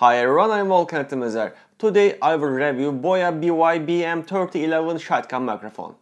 Hi everyone, I'm Volkan Timizer. Today I will review Boya by 3011 shotgun microphone.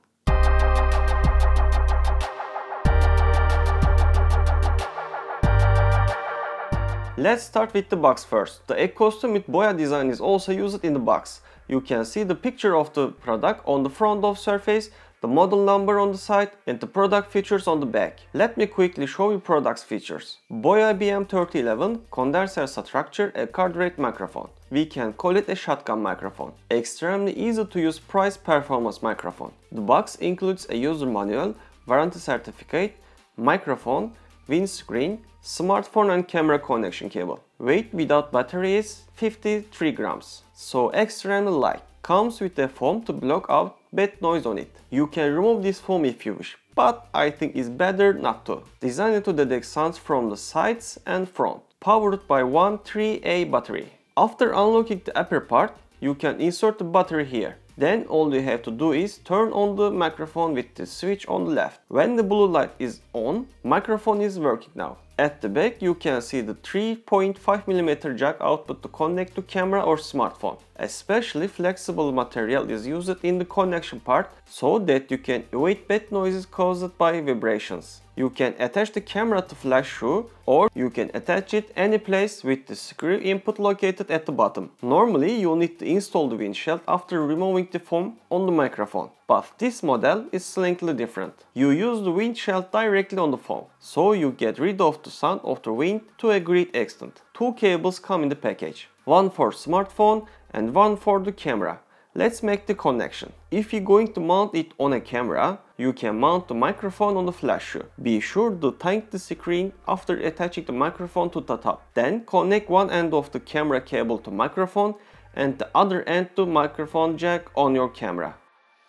Let's start with the box first. The egg costume with Boya design is also used in the box. You can see the picture of the product on the front of surface the model number on the side and the product features on the back. Let me quickly show you product's features. Boy, IBM 3011 condenser structure a card rate microphone. We can call it a shotgun microphone. Extremely easy to use price performance microphone. The box includes a user manual, warranty certificate, microphone, windscreen, smartphone and camera connection cable. Weight without battery is 53 grams, so extremely light comes with a foam to block out bad noise on it. You can remove this foam if you wish, but I think it's better not to. Designed to detect sounds from the sides and front. Powered by one 3A battery. After unlocking the upper part, you can insert the battery here. Then all you have to do is turn on the microphone with the switch on the left. When the blue light is on, microphone is working now. At the back you can see the 3.5mm jack output to connect to camera or smartphone. Especially flexible material is used in the connection part so that you can avoid bad noises caused by vibrations. You can attach the camera to flash shoe or you can attach it any place with the screw input located at the bottom. Normally you'll need to install the windshield after removing the foam on the microphone. But this model is slightly different. You use the windshield directly on the phone, so you get rid of the sound of the wind to a great extent. Two cables come in the package, one for smartphone and one for the camera. Let's make the connection. If you're going to mount it on a camera, you can mount the microphone on the flash shoe. Be sure to tighten the screen after attaching the microphone to the top. Then connect one end of the camera cable to microphone and the other end to microphone jack on your camera.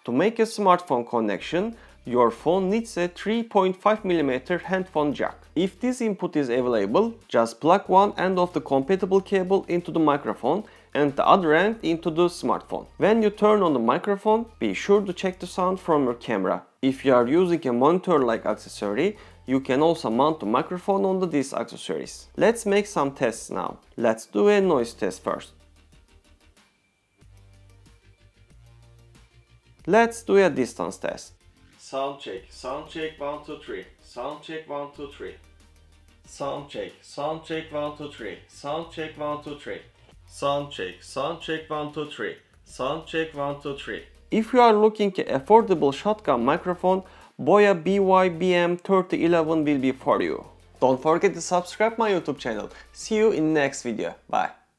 To make a smartphone connection, your phone needs a 3.5mm handphone jack. If this input is available, just plug one end of the compatible cable into the microphone and the other end into the smartphone. When you turn on the microphone, be sure to check the sound from your camera. If you are using a monitor-like accessory, you can also mount the microphone on these accessories. Let's make some tests now. Let's do a noise test first. Let's do a distance test. Sound check, sound check, one, two, three. Sound check, one, two, three. Sound check, sound check, one, two, three. Sound check, one, two, three. Sound check, sound check, one, two, three. Sound check, one, two, three. If you are looking affordable shotgun microphone, Boya BYBM3011 will be for you. Don't forget to subscribe my YouTube channel. See you in next video. Bye.